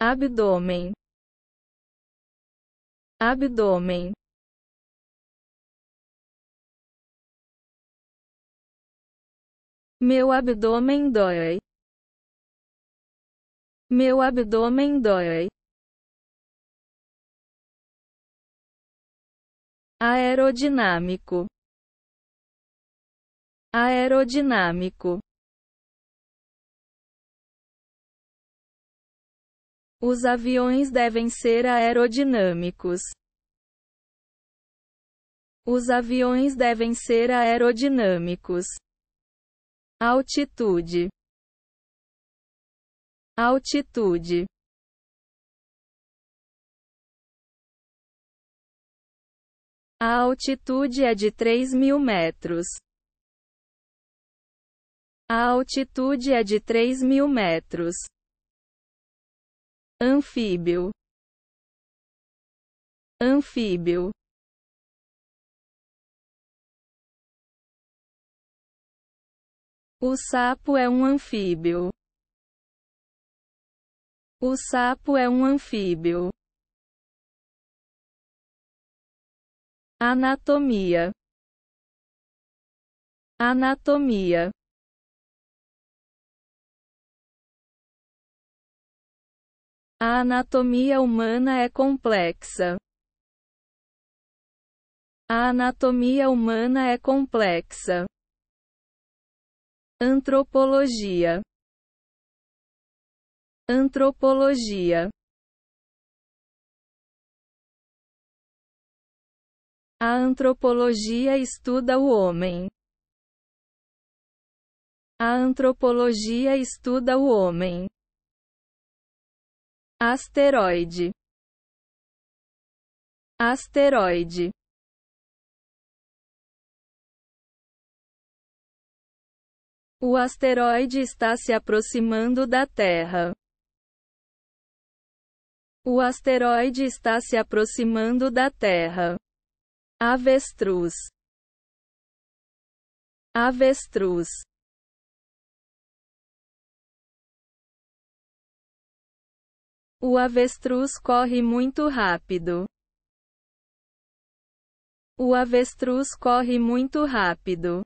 abdômen abdômen meu abdômen dói meu abdômen dói aerodinâmico aerodinâmico Os aviões devem ser aerodinâmicos. Os aviões devem ser aerodinâmicos. Altitude. Altitude. A altitude é de 3 mil metros. A altitude é de 3 mil metros anfíbio anfíbio O sapo é um anfíbio. O sapo é um anfíbio. Anatomia. Anatomia. A anatomia humana é complexa. A anatomia humana é complexa. Antropologia. Antropologia. A antropologia estuda o homem. A antropologia estuda o homem asteroide, asteroide. O asteroide está se aproximando da Terra. O asteroide está se aproximando da Terra. Avestruz. Avestruz. O avestruz corre muito rápido. O avestruz corre muito rápido.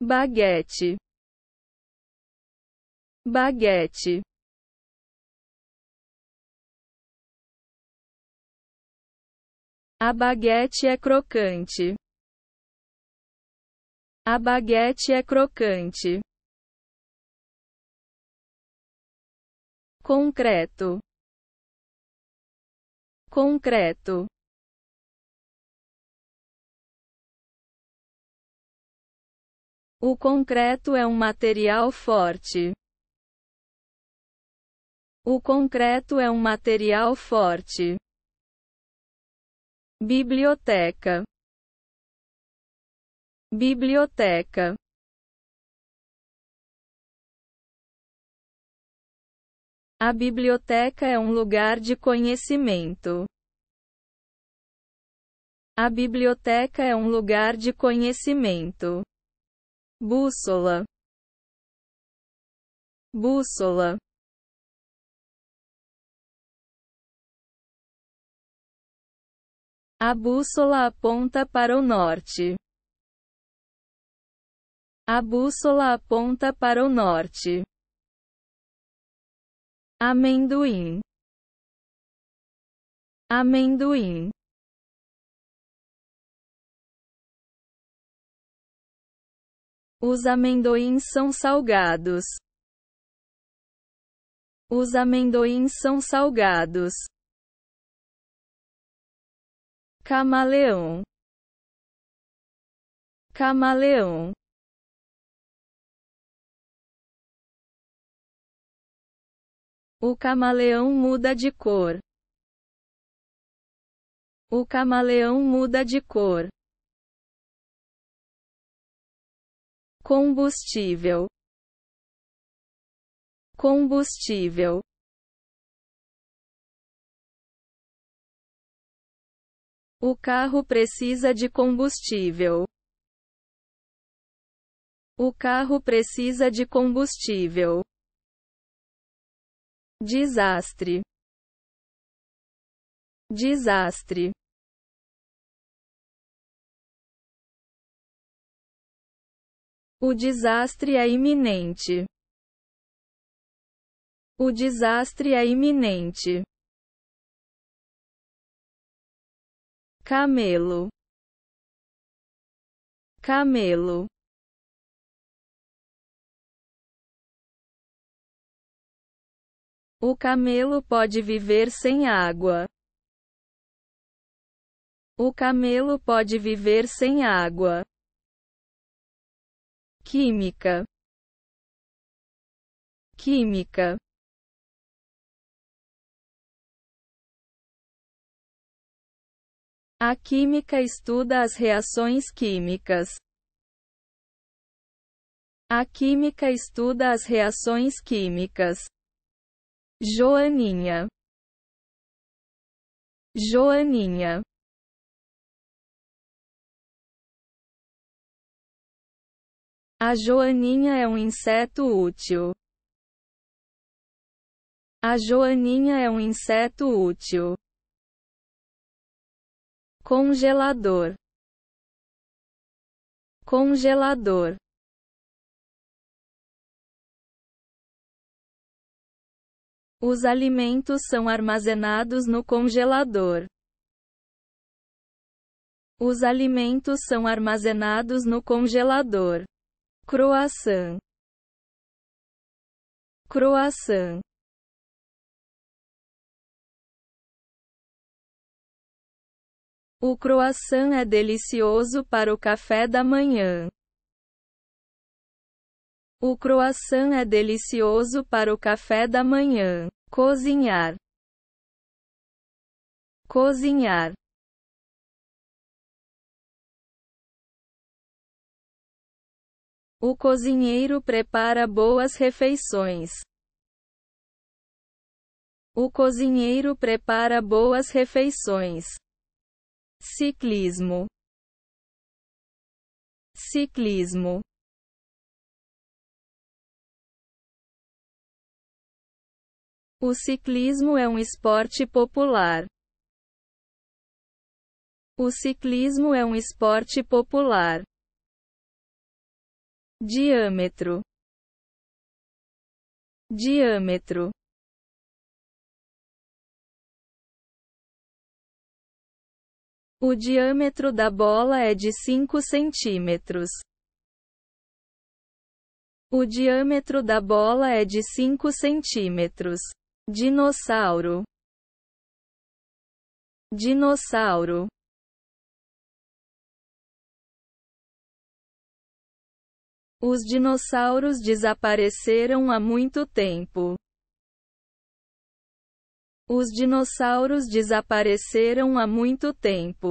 Baguete. Baguete. A baguete é crocante. A baguete é crocante. concreto, concreto. O concreto é um material forte. O concreto é um material forte. Biblioteca. Biblioteca. A biblioteca é um lugar de conhecimento. A biblioteca é um lugar de conhecimento. Bússola. Bússola. A bússola aponta para o norte. A bússola aponta para o norte amendoim, amendoim. Os amendoins são salgados. Os amendoins são salgados. Camaleão. Camaleão. O camaleão muda de cor. O camaleão muda de cor. Combustível. Combustível. O carro precisa de combustível. O carro precisa de combustível desastre, desastre. O desastre é iminente. O desastre é iminente. Camelo. Camelo. O camelo pode viver sem água. O camelo pode viver sem água. Química. Química. A química estuda as reações químicas. A química estuda as reações químicas. Joaninha, Joaninha. A joaninha é um inseto útil. A joaninha é um inseto útil. Congelador. Congelador. Os alimentos são armazenados no congelador. Os alimentos são armazenados no congelador. Croissant. Croissant. O croissant é delicioso para o café da manhã. O croissant é delicioso para o café da manhã. Cozinhar. Cozinhar. O cozinheiro prepara boas refeições. O cozinheiro prepara boas refeições. Ciclismo. Ciclismo. O ciclismo é um esporte popular. O ciclismo é um esporte popular. Diâmetro. Diâmetro. O diâmetro da bola é de 5 centímetros. O diâmetro da bola é de 5 centímetros dinossauro, dinossauro, Os dinossauros desapareceram há muito tempo. Os dinossauros desapareceram há muito tempo.